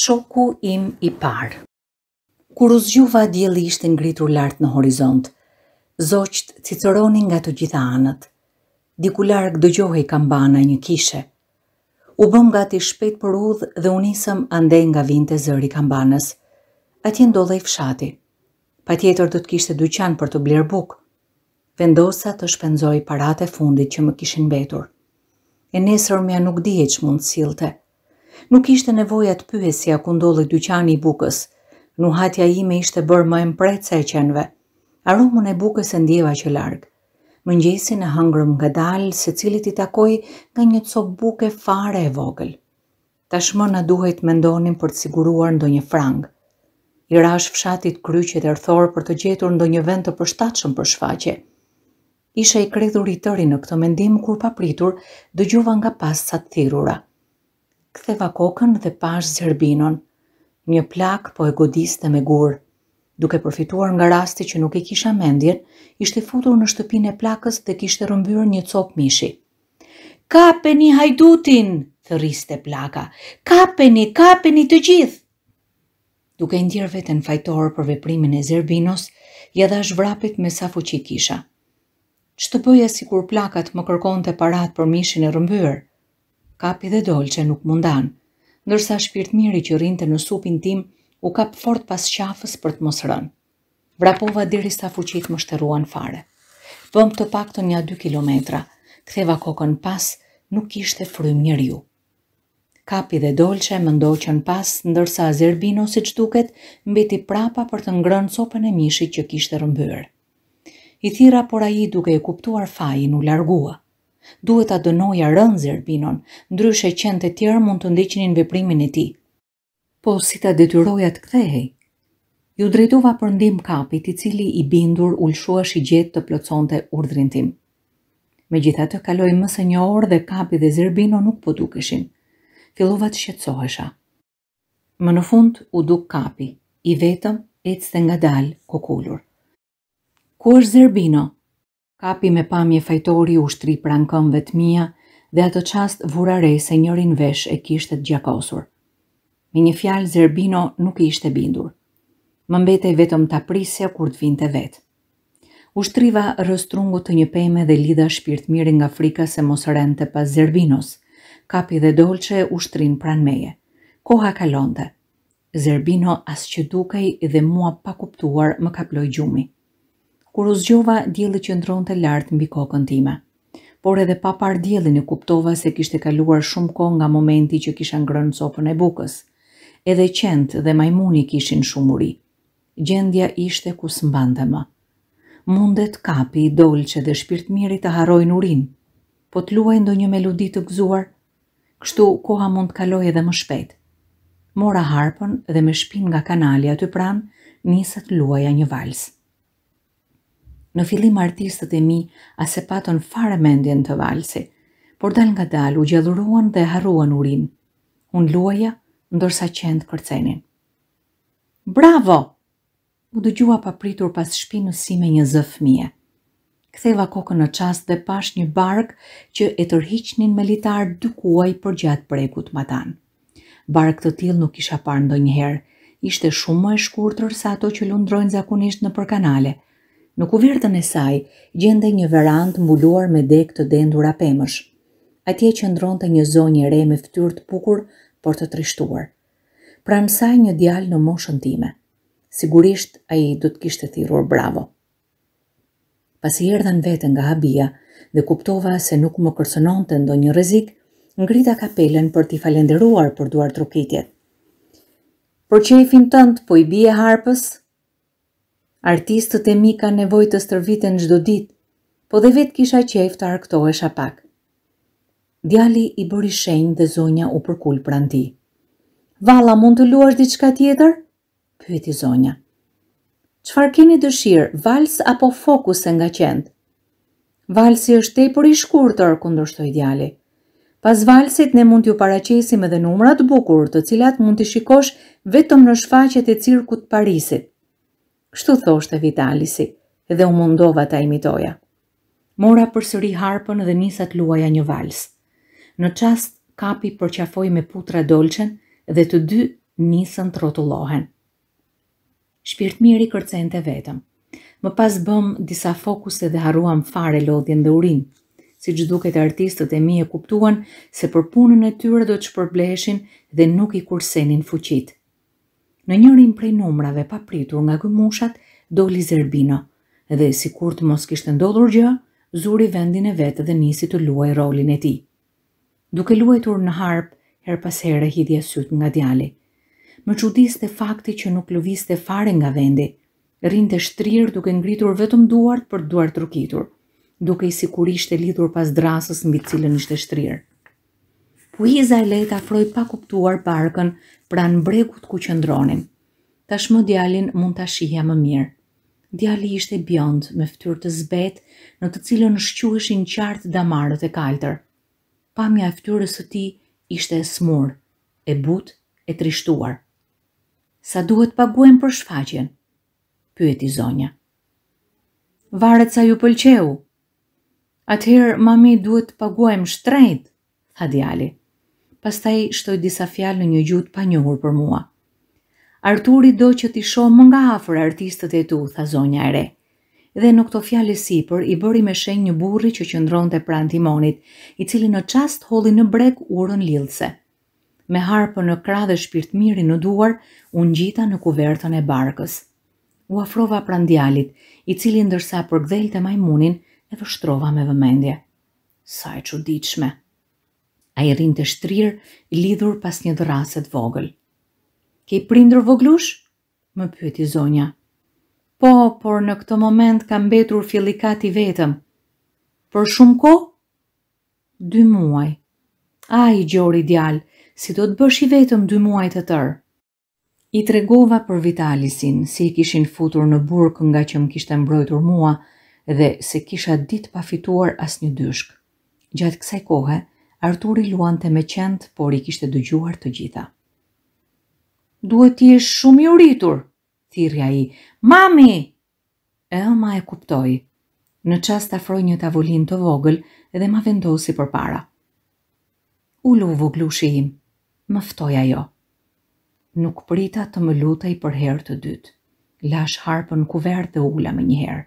shoku im i par. Kur u zgjuva dielli ishte ngritur lart në horizont. Zogjt cicëronin nga të gjitha anët. Diku larg dëgjohej kambana një kishe. U bëm gati shpejt për udhë dhe u nisëm andej nga vinte zëri kambanës. Atje ndodhej fshati. Patjetër do të kishte dyqan për të bler bukë. Vendosa të shpenzoj paratë fundit që më kishin mbetur. E nesër më nuk dihej ç'mund të sillte nuk ishte nevoja të pyesja ku ndodhi dyqani i bukës. Nuhatja ime ishte bërë më empretse e qenve. Aromën e bukës e ndjeva që largë. Mëngjesin e hangrëm nga dalë, se cilit i takoj nga një copë buke fare e vogël. Tashmë në duhet me ndonim për të siguruar ndo një frangë. I rash fshatit kryqet e rëthor për të gjetur ndo një vend të përshtatëshëm për shfaqe. Isha i kredhur i tëri në këtë mendim kur papritur dëgjuva nga pas sa të thirura ktheva kokën dhe pash zërbinon. Një plak po e godiste me gurë. Duke përfituar nga rasti që nuk e kisha mendjen, ishte futur në shtëpin e plakës dhe kishte rëmbyrë një cop mishi. Kapeni hajdutin, thëriste plaka, kapeni, kapeni të gjithë. Duke ndjerë vetën fajtorë për veprimin e Zerbinos, jadha shvrapit me sa fuqi kisha. Që të bëja si kur plakat më kërkon të parat për mishin e rëmbyrë? kapi dhe dolë që nuk mundan. Ndërsa shpirt miri që rinte në supin tim, u kap fort pas qafës për të mos rënë. Vrapova diri sa fuqit më shteruan fare. Pëm të pak të një 2 kilometra, ktheva kokën pas, nuk ishte frym një riu. Kapi dhe dolqe më ndoqën pas, ndërsa Azerbino, si që duket, mbeti prapa për të ngrënë copën e mishit që kishte rëmbyrë. I thira por aji duke e kuptuar fajin u largua – duhet ta dënoja rënë zërbinon, ndryshe qenë të tjerë mund të ndiqinin veprimin e ti. Po si ta detyroja të kthehej? Ju drejtova për ndim kapit i cili i bindur ulshua shi gjetë të ploconte urdrin tim. Me gjitha të kaloi mëse një orë dhe kapi dhe zërbino nuk po dukeshin. Filova të shetsohesha. Më në fund u duk kapi, i vetëm e cëtë nga dalë kokullur. Ku është zërbino? Kapi me pamje fajtori u shtri prankëmve të dhe atë qast vurare se njërin vesh e kishtet gjakosur. Me një fjalë Zerbino nuk i ishte bindur. Më mbete vetëm të aprisja kur të vinte vetë. U shtriva rëstrungu të një peme dhe lida shpirt mirë nga frika se mos rente pas Zerbinos. Kapi dhe dolqe u shtrin meje. Koha kalonte. Zerbino as që dukej dhe mua pa kuptuar më kaploj gjumi kur u zgjova dielli që të lart mbi kokën time. Por edhe pa parë diellin e kuptova se kishte kaluar shumë kohë nga momenti që kisha ngrënë copën e bukës. Edhe qent dhe majmuni kishin shumë uri. Gjendja ishte ku s'mbante më. Mundet kapi i dolçë dhe shpirtmirit të harojnë urin. Po të luaj ndo një melodi të gëzuar, kështu koha mund të kaloj edhe më shpet. Mora harpën dhe me shpin nga kanali aty pran, të luaja një valsë në fillim artistët e mi ase patën fare mendjen të valsi, por dal nga dal u gjelluruan dhe harruan urin. Unë luaja, ndërsa qendë kërcenin. Bravo! U dëgjua papritur pas shpinu si me një zëfëmije. Ktheva kokën në qast dhe pash një bark që e tërhiqnin me litar dukuaj për gjatë bregut matan. Bark të tilë nuk isha parë ndo njëherë, ishte shumë më e shkurtër sa ato që lundrojnë zakonisht në përkanale, Në kuvertën e saj, gjende një verand mbuluar me dek të dendura pemësh. Atje që ndronë të një zonjë re me fytyrë të pukur, por të trishtuar. Pra saj një djalë në moshën time. Sigurisht, a i të kishtë të thirur bravo. Pas i erdhen vetën nga habia dhe kuptova se nuk më kërsonon të rrezik, ngrita kapelen për t'i falenderuar për duar trukitjet. Por që i po i bie harpës, Artistët e mi ka nevoj të stërviten gjdo dit, po dhe vetë kisha qef të e pak. Djali i bëri shenjë dhe zonja u përkull pranti. Vala, mund të luash diçka tjetër? Pyeti zonja. Qfar keni dëshirë, vals apo fokus e nga qendë? Valsi është te për i shkurëtër, shtoj djali. Pas valsit ne mund t'ju paracesim edhe numrat bukur të cilat mund t'i shikosh vetëm në shfaqet e cirkut Parisit shtu thoshte Vitalisi, dhe u mundova ta imitoja. Mora për sëri harpën dhe nisat luaja një vals. Në qast, kapi përqafoj me putra dolqen dhe të dy nisën të rotulohen. Shpirt miri kërcen të vetëm. Më pas bëm disa fokuse dhe haruam fare lodhjen dhe urin. Si që të artistët e mi e kuptuan se për punën e tyre do të shpërbleshin dhe nuk i kursenin fuqitë. Në njërin prej numrave papritur nga gëmushat, doli Zerbino, dhe si kur të mos kishtë ndodhur gjë, zuri vendin e vetë dhe nisi të luaj rolin e ti. Duke luajtur në harp, her pas herë hidhja syt nga djali. Më të fakti që nuk luviste fare nga vendi, rinë të shtrirë duke ngritur vetëm duart për duartë rukitur, duke i sikurisht e lidhur pas drasës mbi cilën ishte shtrirë. Puiza e lehtë afroi pa kuptuar parkun pran brekut ku qëndronin. Tashmë djalin mund ta shihja më mirë. Djali ishte bjond me fytyrë të zbet, në të cilën shquheshin qartë damarët e kaltër. Pamja e fytyrës së tij ishte e smur, e butë, e trishtuar. Sa duhet paguajmë për shfaqjen? pyeti zonja. Varet sa ju pëlqeu. Atëherë mami duhet të paguajmë shtrejt, tha djali pastaj shtoj disa fjalë në një gjutë pa njohur për mua. Arturi do që t'i shoh më nga afër artistët e tu, tha zonja e re. Dhe në këto fjalë si për, i bëri me shenj një burri që qëndronte pranë timonit, i cili në çast holli në breg urën lidhse. Me harpën në krah dhe shpirt miri në duar, u ngjita në kuvertën e barkës. U afrova pranë djalit, i cili ndërsa të majmunin, e vështrova me vëmendje. Sa e çuditshme! a i rinë të shtrirë, lidhur pas një dhraset vogël. Ke i prindrë voglush? Më pyeti zonja. Po, por në këto moment kam betur fjellikati vetëm. Por shumë ko? Dy muaj. A i gjori djalë, si do të bësh i vetëm dy muaj të tërë. I tregova për Vitalisin, si i kishin futur në burg nga që më kishte mbrojtur mua dhe se kisha ditë pa fituar një dyshk. Gjatë kësaj kohe, Arturi luan të me qendë, por i kishte dëgjuar të gjitha. Duhet ti e shumë i uritur, thirja i. Mami! E oma e kuptoj. Në qas të afroj një tavolin të vogël edhe ma vendosi për para. Ullu voglushi im, më ftoja jo. Nuk prita të më lutaj për herë të dytë. Lash harpën kuvert dhe ulla me njëherë.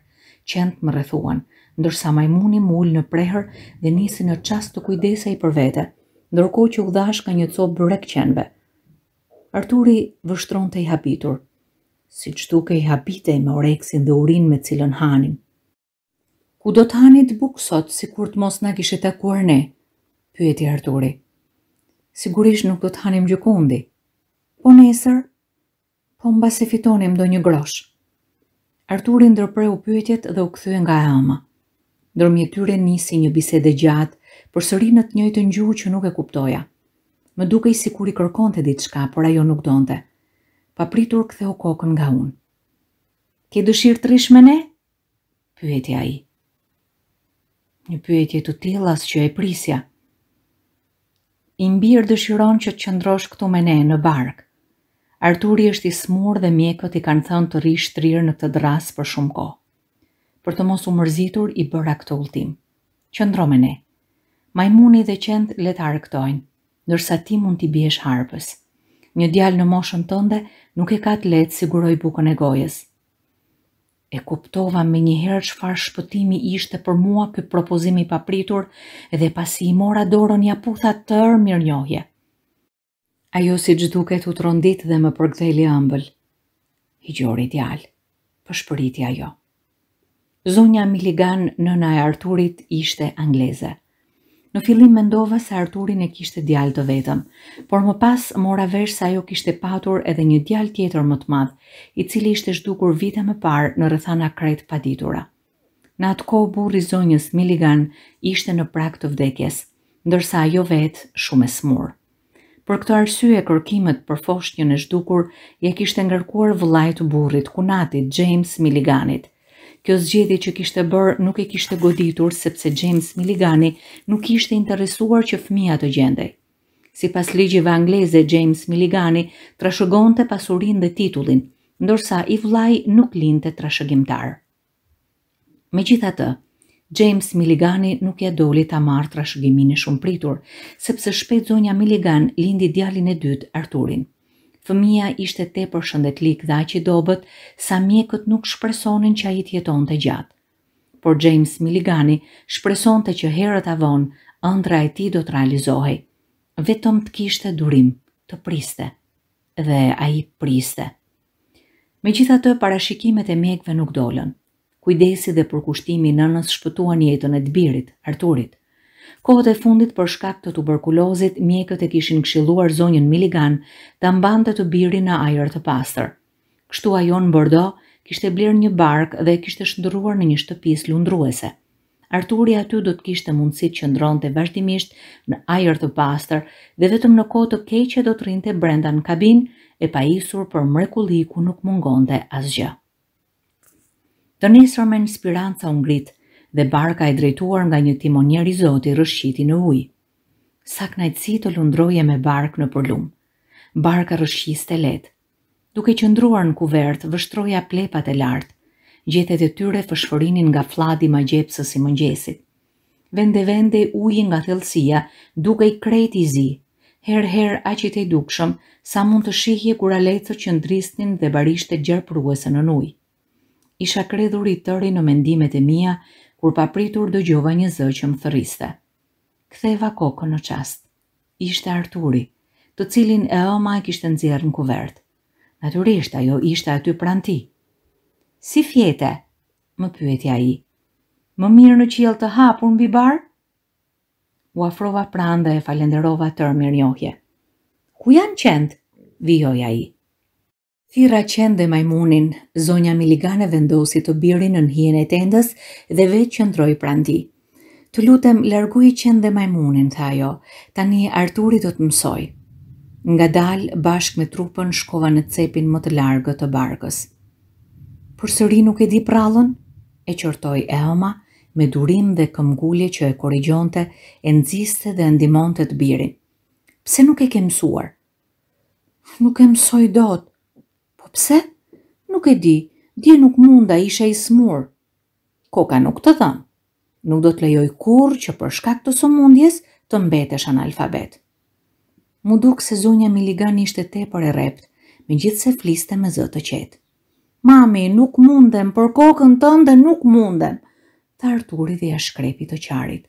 Qendë më rrethuan ndërsa majmuni mull në preher dhe nisi në qast të kujdesa i për vete, ndërko që u dhash ka një copë brek Arturi vështron të i habitur, si qëtu ke i habitej me oreksin dhe urin me cilën hanim. Ku do të hanit buksot si kur të mos në kishet e kuar ne? Pyeti Arturi. Sigurisht nuk do të hanim gjukundi. Po nesër? Po mba se fitonim do një grosh. Arturi ndërpre u pyetjet dhe u këthuje nga e ama ndërmi tyre nisi një bisede gjatë, për sëri në të njëjtë njuhë që nuk e kuptoja. Më duke i si kur i kërkon të ditë shka, por ajo nuk donte. Pa pritur këthe o kokën nga unë. Ke dëshirë të rishme ne? Pyetja i. Një pyetje të së që e prisja. I mbirë dëshiron që të qëndrosh këtu me ne në barkë. Arturi është i smur dhe mjekët i kanë thënë të rishë rirë në të drasë për shumë kohë për të mos u mërzitur i bëra këtë ultim. Qëndro me ne. Majmuni dhe qend le ta rrektojnë, ndërsa ti mund t'i biesh harpës. Një djalë në moshën tënde nuk e ka të lehtë siguroj bukën e gojës. E kuptova me një herë farë shpëtimi ishte për mua për propozimi papritur edhe pasi i mora dorën ja putha tërë mirë njohje. Ajo si që duket u trondit dhe më përgdhe ëmbël. I gjori djalë, për shpëriti ajo. Zonja Miligan nëna e Arturit ishte angleze. Në fillim mendova se Arturin e kishte djalë të vetëm, por më pas mora vesh se ajo kishte patur edhe një djalë tjetër më të madh, i cili ishte zhdukur vite më parë në rrethana kret paditura. Në atë ko burri i zonjës Miligan ishte në prag të vdekjes, ndërsa ajo vetë shumë e smurë. Për këtë arsye kërkimet për foshnjën e zhdukur je kishte ngarkuar vëllai të burrit, kunatit, James Miliganit – Kjo zgjedhje që kishte bërë nuk e kishte goditur sepse James Milligani nuk ishte interesuar që fëmia të gjendej. Si pas ligjive angleze, James Milligani trashëgon të pasurin dhe titullin, ndorsa i vlaj nuk linë të trashëgimtar. Me gjitha të, James Milligani nuk ia doli ta marrë trashëgiminë e shumë pritur, sepse shpejt zonja Milligan lindi djalin e dytë Arturin. Fëmija ishte te për shëndet lik dha që dobet, sa mjekët nuk shpresonin që a i tjeton të gjatë. Por James Milligani shpreson të që herët avon, ëndra e ti do të realizohi. Vetëm të kishte durim të priste. Dhe a i priste. Me gjitha të parashikimet e mjekëve nuk dolen. Kujdesi dhe përkushtimi në nësë shpëtuan jetën e të birit, arturit, Kohët e fundit për shkak të tuberkulozit, mjekët e kishin këshilluar zonjën Miligan ta mbante të birin në ajër të pastër. Kështu ajo në Bordeaux kishte blirë një bark dhe kishte shëndruar në një shtëpis lundruese. Arturi aty do të kishte ndronë të qëndronte vazhdimisht në ajër të pastër dhe vetëm në kohë të keqe do të rinte brenda në kabinë e pajisur për mrekulli ku nuk mungonte asgjë. Të nisur me një spiranca u ngrit dhe barka e drejtuar nga një timonier i Zotit rëshqiti në ujë. Sa kënaqësi të lundroje me bark në polum. Barka rëshqiste lehtë. Duke qëndruar në kuvert, vështroja plepat e lartë. Gjethet e tyre fëshforinin nga fladi ma gjepsës i mëngjesit. Vende vende uji nga thelsia, duke i krejt i zi. Her her a që dukshëm, sa mund të shihje kura lecë që ndristin dhe barishte gjerë në ujë. Isha kredhur i tëri në mendimet e mia, kur pa pritur do gjova një zë që më thëriste. Ktheva koko në qast. Ishte Arturi, të cilin e oma e kishtë nëzirë në kuvert. Naturisht ajo ishte aty pran ti. Si fjete, më pyetja i. Më mirë në qiel të hapur në bibar? U afrova pran dhe e falenderova tërë mirë njohje. Ku janë qendë? Vijoja i. Thira qenë dhe majmunin, zonja Miligane vendosi të birin në njën e tendës dhe veç që ndroj prandi. Të lutem, largui qenë dhe majmunin, tha jo, tani Arturi do të mësoj. Nga dal, bashk me trupën shkova në cepin më të largë të barkës. Për sëri nuk e di prallën, e qërtoj e oma, me durim dhe këmgullje që e korigjonte, e nëziste dhe ndimonte të birin. Pse nuk e kemësuar? Nuk e mësoj dotë, Po pse? Nuk e di, dje nuk munda isha i smur. Koka nuk të dhëmë. Nuk do të lejoj kur që për shkak të sëmundjes të mbetesh analfabet. Më duk se zonja Miligan ishte te për e rept, me gjithë se fliste me zë të qetë. Mami, nuk mundem, për kokën tënë nuk mundem, të arturi dhe shkrepi të qarit.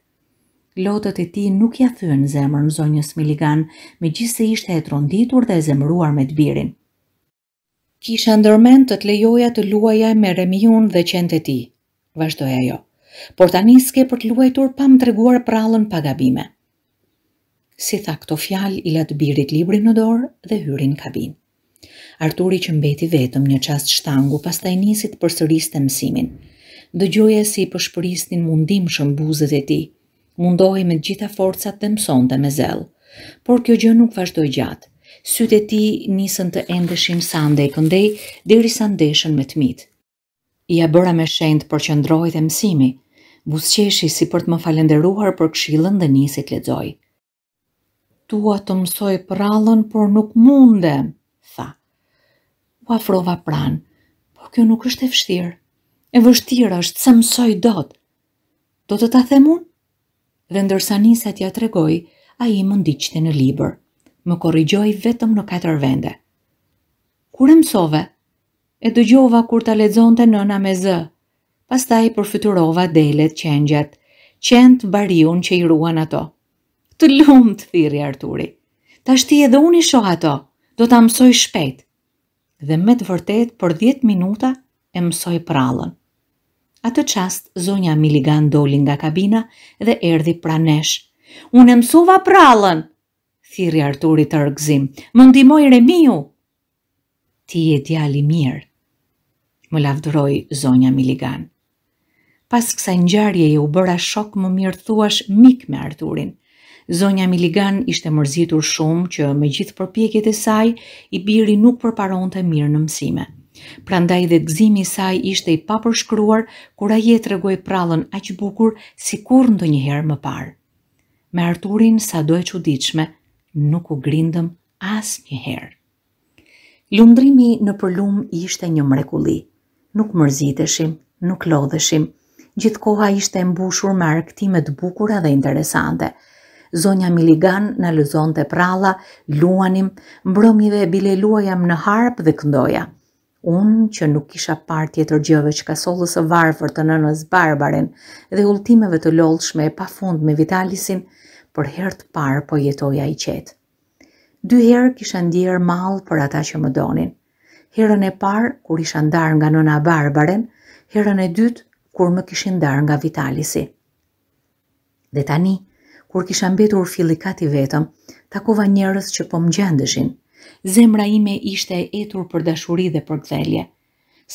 Lotët e ti nuk ja thynë zemër në zonjës Miligan, me gjithë se ishte e tronditur dhe e zemruar me të birin. Kisha ndërmend të të lejoja të luaja me remiun dhe qenë ti, vazhdoja ajo, por tani s'ke për të luajtur pa më të reguar prallën pa gabime. Si tha këto fjalë, i latë birit librin në dorë dhe hyrin kabin. Arturi që mbeti vetëm një qast shtangu pas taj nisit për të mësimin. Dëgjoje si për shpëristin mundim shëm buzët e ti. Mundohi me gjitha forcat dhe mësonte me zelë. Por kjo gjë nuk vazhdoj gjatë sytë e ti nisën të endëshin sandej këndej, diri sandeshën me të mitë. Ja bëra me shendë për që ndrojt e mësimi, busqeshi si për të më falenderuar për kshilën dhe nisit të ledzoj. Tua të mësoj prallën, por nuk mundem, tha. U afrova pranë, por kjo nuk është e fështirë. E vështirë është se mësoj dot. Do të ta themun? Dhe ndërsa nisa t'ja tregoj, a i mundi në liberë më korrigjoi vetëm në katër vende. Kur e mësove, e dëgjova kur ta lexonte nëna me z. Pastaj përfyturova delet qengjat, qend bariun që i ruan ato. Të lumt thirrri Arturi. Tash ti edhe unë i shoh ato, do ta mësoj shpejt. Dhe me të vërtet për 10 minuta e mësoj prallën. Atë qast, zonja Miligan doli nga kabina dhe erdi pra nesh. Unë mësova prallën, thiri Arturi të rëgzim, më ndimoj Remiu. Ti e djali mirë, më lavdëroj zonja Miligan. Pas kësa njarje ju bëra shok më mirë thuash mik me Arturin. Zonja Miligan ishte mërzitur shumë që me gjithë përpjekjet e saj, i biri nuk përparon të mirë në mësime. Prandaj dhe gzimi saj ishte i papërshkruar, kura jetë të regoj pralën aqë bukur si kur ndo njëherë më parë. Me Arturin sa do e quditshme, nuk u grindëm as një herë. Lundrimi në përlum ishte një mrekuli. Nuk mërziteshim, nuk lodheshim. Gjithkoha ishte mbushur me arktimet bukura dhe interesante. Zonja Miligan në lëzon të pralla, luanim, mbrëmjive bile luajam në harp dhe këndoja. Unë që nuk isha partje tjetër gjëve që ka solës e varëfër të nënës barbarin dhe ultimeve të lollshme e pa fund me Vitalisin, për herë të parë po jetoja i qetë. Dy herë kisha ndjerë malë për ata që më donin. Herën e parë, kur isha ndarë nga nëna Barbaren, herën e dytë, kur më kishin ndar nga Vitalisi. Dhe tani, kur kisha mbetur filikati vetëm, takova njerës që po më gjendëshin. Zemra ime ishte e etur për dashuri dhe për gdhelje.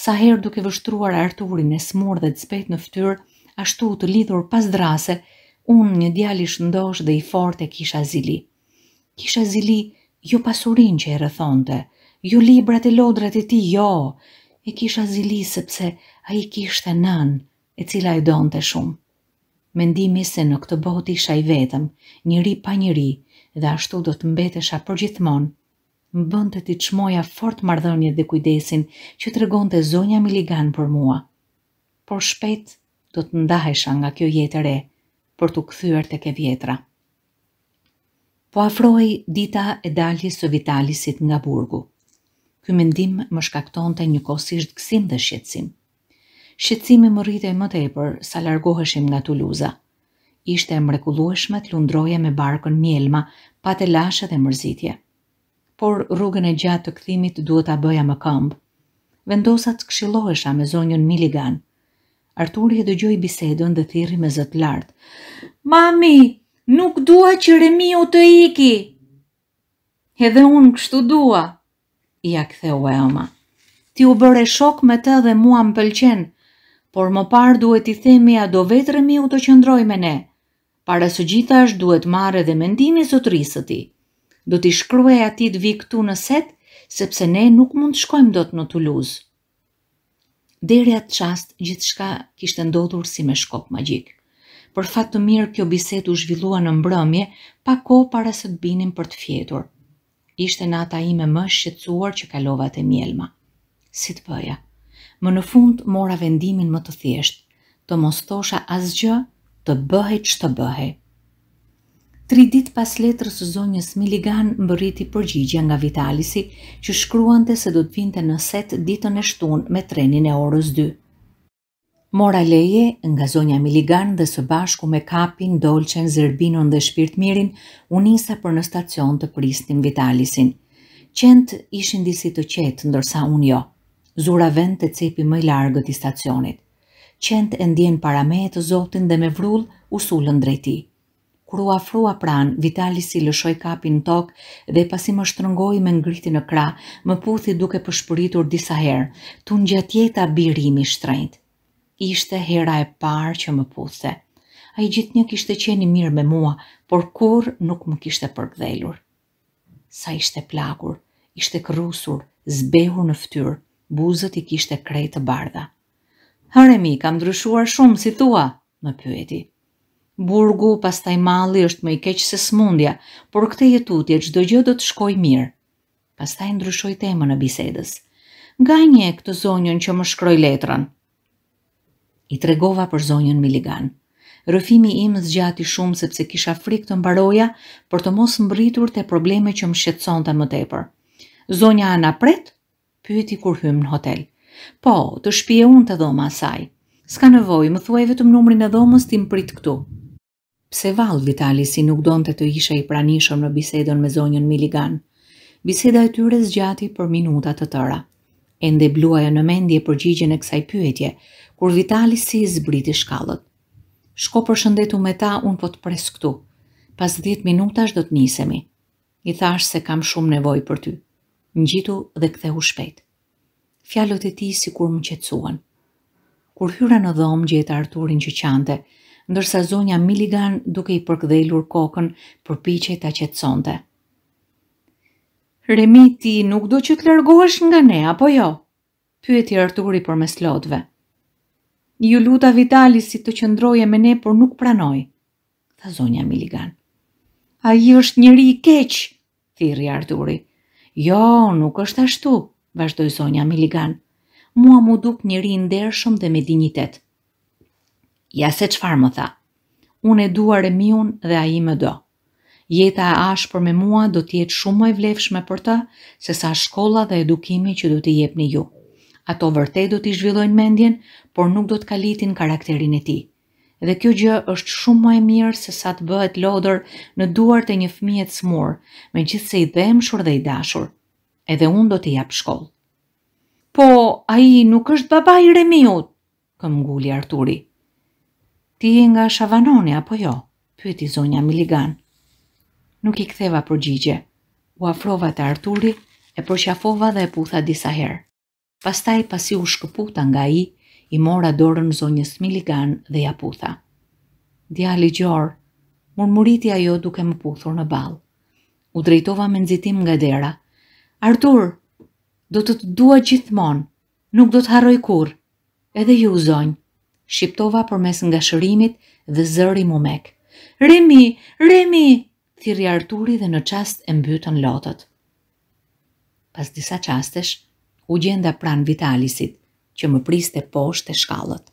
Sa herë duke vështruar arturin e smur dhe të spet në ftyr, ashtu të lidhur pas drase, Unë një djali shëndosh dhe i fort e kisha zili. Kisha zili jo pasurin që e rëthonte, jo librat e lodrat e ti jo, e kisha zili sepse a i kishte nan e cila e donte të shumë. Mendimi se në këtë bot isha i vetëm, njëri pa njëri, dhe ashtu do të mbetesha për gjithmonë, më bënd të ti qmoja fort mardhënje dhe kujdesin që të regon të zonja miligan për mua. Por shpet do të ndahesha nga kjo jetë e, për të këthyër të ke vjetra. Po afroj dita e daljes së vitalisit nga burgu. Ky mendim më shkakton të një kosisht gësim dhe shqetsim. Shqetsimi më rrite më tepër sa largoheshim nga Tuluza. Ishte e mrekulueshme të lundroje me barkën mjelma, pa të lashe dhe mërzitje. Por rrugën e gjatë të këthimit duhet a bëja më këmbë. Vendosat të këshilohesha me zonjën Miligan – Arturi e dëgjoj bisedon dhe thiri me zët lartë. Mami, nuk dua që remi u të iki. Edhe unë kështu dua, i ja u e oma. Ti u bëre shok me të dhe mua më pëlqen, por më parë duhet i themi a do vetë remi u të qëndroj me ne. Para së gjithash duhet mare dhe mendimi së të rrisë ti. Do t'i shkruaj atit vi këtu në set, sepse ne nuk mund të shkojmë do të në Tuluzë deri atë çast gjithçka kishte ndodhur si me shkop magjik. Për fat të mirë kjo bisedë u zhvillua në mbrëmje pa kohë para se të binin për të fjetur. Ishte nata ime më shqetësuar që kalova te Mjelma. Si të bëja? Më në fund mora vendimin më të thjeshtë, të mos thosha asgjë, të bëhej ç'të bëhej. Tri dit pas letrës së zonjës Miligan mbërriti përgjigja nga Vitalisi që shkruante se do të vinte në set ditën e shtun me trenin e orës 2. Mora leje nga zonja Miligan dhe së bashku me kapin, dolqen, zërbinon dhe shpirt mirin, unisa për në stacion të pristin Vitalisin. Qent ishin disi të qetë, ndërsa unë jo. Zura vend të cepi më i largët i stacionit. Qent e ndjen para e të zotin dhe me vrull usullën drejti kur u afrua pran, Vitali si lëshoj kapin tokë dhe pasi më shtrëngoi me ngriti në kra, më puthi duke përshpëritur disa herë, tu në gjatjeta birimi shtrejnët. Ishte hera e parë që më puthe. A i gjithë një kishte qeni mirë me mua, por kur nuk më kishte përgdhelur. Sa ishte plakur, ishte kërusur, zbehu në ftyrë, buzët i kishte krejtë bardha. mi, kam ndryshuar shumë, si tua, më pyeti. Burgu, pastaj malli është më i keqë se smundja, por këte jetutje qdo gjë do të shkoj mirë. Pastaj ndryshoj temën në bisedës. Nga një këtë zonjën që më shkroj letran. I tregova për zonjën Miligan. Rëfimi im zgjati shumë sepse kisha frikë të mbaroja për të mos mbritur të probleme që më shqetson të më tepër. Zonja Ana Pret, pyeti kur hymë në hotel. Po, të shpje unë të dhoma asaj. Ska nevoj, më thuaj vetëm numrin e dhomës tim prit këtu, pse val Vitali si nuk donte të isha i pranishëm në bisedon me zonjën Miligan. Biseda e tyre zgjati për minuta të tëra. Ende bluaja në mendje përgjigjen e kësaj pyetje, kur Vitali si zbriti shkallët. Shko për shëndetu me ta, unë po të pres këtu. Pas 10 minutash do të nisemi. I thash se kam shumë nevoj për ty. Në gjitu dhe kthehu shpejt. Fjallot e ti si kur më qetsuan. Kur hyra në dhomë gjeta Arturin që qante, ndërsa zonja Milligan duke i përkdhelur kokën për piqe të qetsonte. Remiti nuk do që të lërgohesh nga ne, apo jo? Pyet i Arturi për mes lotve. Ju luta Vitali si të qëndroje me ne, por nuk pranoj, tha zonja Milligan. A i është njëri i keq, thiri Arturi. Jo, nuk është ashtu, vazhdoj zonja Milligan. Mua mu duk njëri i ndershëm dhe me dignitet ja se qëfar më tha. Unë e dua remiun dhe a i më do. Jeta e ashë për me mua do tjetë shumë më e vlefshme për të, se sa shkolla dhe edukimi që do t'i një ju. Ato vërtet do t'i zhvillojnë mendjen, por nuk do t'kalitin karakterin e ti. Dhe kjo gjë është shumë më e mirë se sa të bëhet lodër në duart e një fëmijë të smur, me gjithë se i dhemshur dhe i dashur. Edhe unë do t'i jap shkollë. Po, a i nuk është baba i remiut, këm gulli Arturi. Ti je nga Shavanoni apo jo? pyeti zonja Miligan. Nuk i ktheva përgjigje. U afrova te Arturi e përqafova dhe e putha disa herë. Pastaj pasi u shkëputa nga ai, i mora dorën zonjës Miligan dhe ja putha. Djali Gjor, murmuriti ajo duke më puthur në ball. U drejtova me nxitim nga dera. Artur, do të të dua gjithmonë. Nuk do të harroj kurrë. Edhe ju zonjë shqiptova për mes nga shërimit dhe zëri mu mek. Remi, remi, thiri Arturi dhe në qast e mbytën lotët. Pas disa qastesh, u gjenda pran vitalisit, që më priste posht e shkallët.